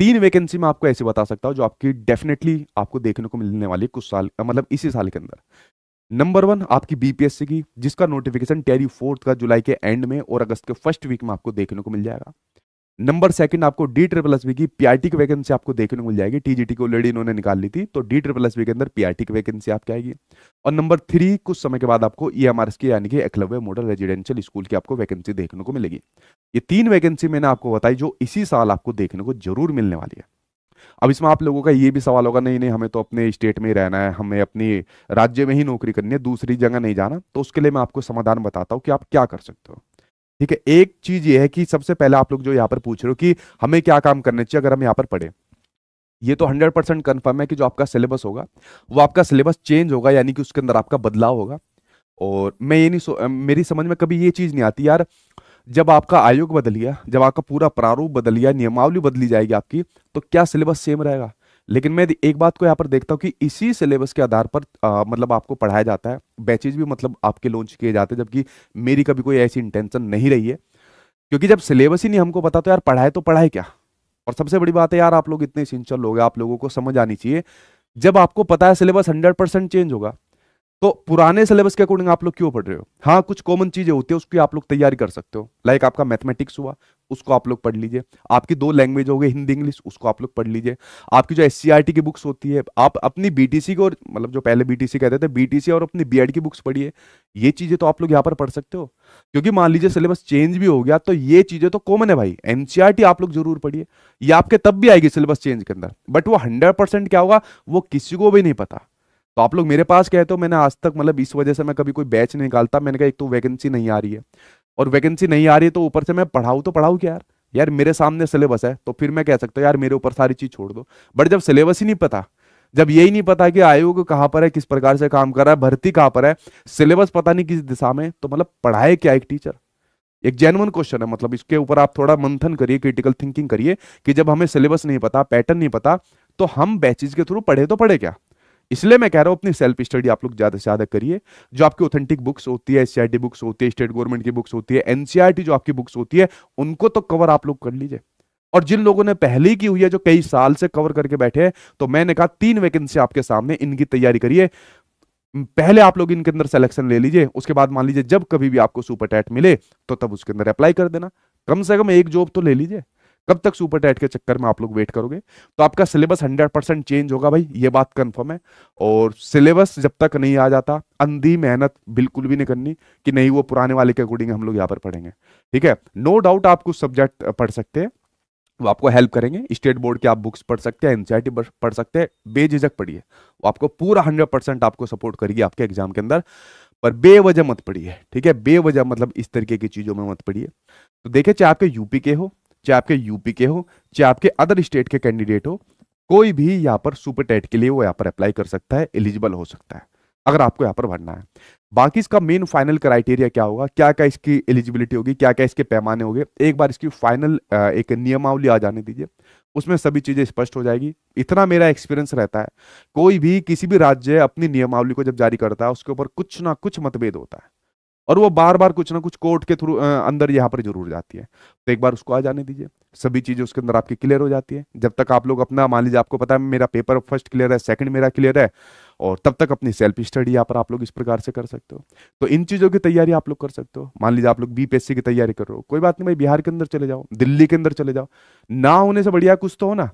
तीन वैकेंसी में आपको ऐसे बता सकता हूं जो आपकी डेफिनेटली आपको देखने को मिलने वाली कुछ साल मतलब इसी साल के अंदर नंबर वन आपकी बीपीएससी की जिसका नोटिफिकेशन टेरी फोर्थ का जुलाई के एंड में और अगस्त के फर्स्ट वीक में आपको देखने को मिल जाएगा नंबर सेकंड आपको डी ट्रिपल एस बी की पीआईटी की वैकेंसी आपको देखने को मिल जाएगी टीजीटी को ऑलरेडी इन्होंने निकाल ली थी तो डी ट्रिपल एस बी के अंदर पीआईटी की वैकेंसी आपकी आएगी और नंबर थ्री कुछ समय के बाद आपको ई एम आर एस की यानी कि एकलव्य मॉडल रेजिडेंशियल स्कूल की आपको वैकेंसी देखने को मिलेगी ये तीन वैकेंसी मैंने आपको बताई जो इसी साल आपको देखने को जरूर मिलने वाली है अब इसमें आप लोगों का ये भी सवाल होगा नहीं नहीं हमें तो अपने स्टेट में ही रहना है हमें अपने राज्य में ही नौकरी करनी है दूसरी जगह नहीं जाना तो उसके लिए मैं आपको समाधान बताता हूँ कि आप क्या कर सकते हो ठीक है एक चीज ये है कि सबसे पहले आप लोग जो यहाँ पर पूछ रहे हो कि हमें क्या काम करने चाहिए अगर हम यहाँ पर पढ़े ये तो 100 परसेंट कन्फर्म है कि जो आपका सिलेबस होगा वो आपका सिलेबस चेंज होगा यानी कि उसके अंदर आपका बदलाव होगा और मैं ये नहीं सो मेरी समझ में कभी ये चीज़ नहीं आती यार जब आपका आयोग बदल गया जब आपका पूरा प्रारूप बदल गया नियमावली बदली जाएगी आपकी तो क्या सिलेबस सेम रहेगा लेकिन मैं एक बात को यहाँ पर देखता हूँ कि इसी सिलेबस के आधार पर आ, मतलब आपको पढ़ाया जाता है बैचेज भी मतलब आपके लॉन्च किए जाते हैं जबकि मेरी कभी कोई ऐसी इंटेंशन नहीं रही है क्योंकि जब सिलेबस ही नहीं हमको पता तो यार पढ़ाए तो पढ़ाए क्या और सबसे बड़ी बात है यार आप लोग इतने सिंचल लोग आप लोगों को समझ आनी चाहिए जब आपको पता है सिलेबस हंड्रेड परसेंट चेंज होगा तो पुराने सिलेबस के अकॉर्डिंग आप लोग क्यों पढ़ रहे हो हाँ कुछ कॉमन चीजें होती है उसकी आप लोग तैयारी कर सकते हो लाइक आपका मैथमेटिक्स हुआ उसको आप लोग पढ़ लीजिए आपकी दो लैंग्वेज हो गई हिंदी इंग्लिश उसको आप लोग पढ़ लीजिए आपकी जो एस e की बुक्स होती है आप अपनी बी को और मतलब जो पहले बी कहते थे बी और अपनी बी की बुक्स पढ़िए ये चीजें तो आप लोग यहाँ पर पढ़ सकते हो क्योंकि मान लीजिए सिलेबस चेंज भी हो गया तो ये चीजें तो कॉमन है भाई एनसीआर e आप लोग जरूर पढ़िए ये आपके तब भी आएगी सिलेबस चेंज के अंदर बट वो हंड्रेड क्या होगा वो किसी को भी नहीं पता तो आप लोग मेरे पास कहते हो तो मैंने आज तक मतलब इस वजह से मैं कभी कोई बैच नहीं निकालता मैंने कहा एक तो वैकेंसी नहीं आ रही है और वैकेंसी नहीं आ रही है तो ऊपर से मैं पढ़ाऊँ तो पढ़ाऊँ क्या यार यार मेरे सामने सिलेबस है तो फिर मैं कह सकता हूँ यार मेरे ऊपर सारी चीज़ छोड़ दो बट जब सिलेबस ही नहीं पता जब यही नहीं पता कि आयोग कहाँ पर है किस प्रकार से काम कर रहा है भर्ती कहाँ पर है सिलेबस पता नहीं किस दिशा में तो मतलब पढ़ाए क्या एक टीचर एक जेनवन क्वेश्चन है मतलब इसके ऊपर आप थोड़ा मंथन करिए क्रिटिकल थिंकिंग करिए कि जब हमें सिलेबस नहीं पता पैटर्न नहीं पता तो हम बैचेज के थ्रू पढ़े तो पढ़े क्या इसलिए मैं कह रहा हूँ अपनी सेल्फ स्टडी आप लोग ज्यादा से ज्यादा करिए जो आपकी ऑथेंटिक बुक्स होती है एससीआरटी बुक्स होती है स्टेट गवर्नमेंट की बुक्स होती है एनसीआरटी जो आपकी बुक्स होती है उनको तो कवर आप लोग कर लीजिए और जिन लोगों ने पहले ही की हुई है जो कई साल से कवर करके बैठे हैं तो मैंने कहा तीन वैकेंसी आपके सामने इनकी तैयारी करिए पहले आप लोग इनके अंदर सिलेक्शन ले लीजिए उसके बाद मान लीजिए जब कभी भी आपको सुपर टैट मिले तो तब उसके अंदर अप्लाई कर देना कम से कम एक जॉब तो ले लीजिए कब तक सुपर टेट के चक्कर में आप लोग वेट करोगे तो आपका सिलेबस हंड्रेड परसेंट चेंज होगा भाई ये बात कन्फर्म है और सिलेबस जब तक नहीं आ जाता अंधी मेहनत बिल्कुल भी नहीं करनी कि नहीं वो पुराने वाले के अकॉर्डिंग हम लोग यहाँ पर पढ़ेंगे ठीक है नो डाउट आप कुछ सब्जेक्ट पढ़ सकते हैं वो आपको हेल्प करेंगे स्टेट बोर्ड के आप बुक्स पढ़ सकते हैं एनसीआईटी पढ़ सकते हैं बेझिझक पढ़िए वो आपको पूरा हंड्रेड परसेंट आपको सपोर्ट करेगी आपके एग्जाम के अंदर पर बेवजह मत पढ़िए ठीक है बेवजह मतलब इस तरीके की चीज़ों में मत पढ़िए तो देखिए चाहे आपके यूपी के हो चाहे आपके यूपी के हो चाहे आपके अदर स्टेट के कैंडिडेट हो कोई भी यहाँ पर सुपर टेट के लिए वो यहाँ पर अप्लाई कर सकता है एलिजिबल हो सकता है अगर आपको यहाँ पर भरना है बाकी इसका मेन फाइनल क्राइटेरिया क्या होगा क्या क्या इसकी एलिजिबिलिटी होगी क्या क्या इसके पैमाने होंगे एक बार इसकी फाइनल एक नियमावली आ जाने दीजिए उसमें सभी चीज़ें स्पष्ट हो जाएगी इतना मेरा एक्सपीरियंस रहता है कोई भी किसी भी राज्य अपनी नियमावली को जब जारी करता है उसके ऊपर कुछ ना कुछ मतभेद होता है और वो बार बार कुछ ना कुछ कोर्ट के थ्रू अंदर यहाँ पर जरूर जाती है तो एक बार उसको आ जाने दीजिए सभी चीज़ें उसके अंदर आपकी क्लियर हो जाती है जब तक आप लोग अपना मान लीजिए आपको पता है मेरा पेपर फर्स्ट क्लियर है सेकंड मेरा क्लियर है और तब तक अपनी सेल्फ स्टडी यहाँ पर आप लोग इस प्रकार से कर सकते हो तो इन चीज़ों की तैयारी आप लोग कर सकते हो मान लीजिए आप लोग बीपीएससी की तैयारी कर रहे हो कोई बात नहीं भाई बिहार के अंदर चले जाओ दिल्ली के अंदर चले जाओ ना होने से बढ़िया कुछ तो हो ना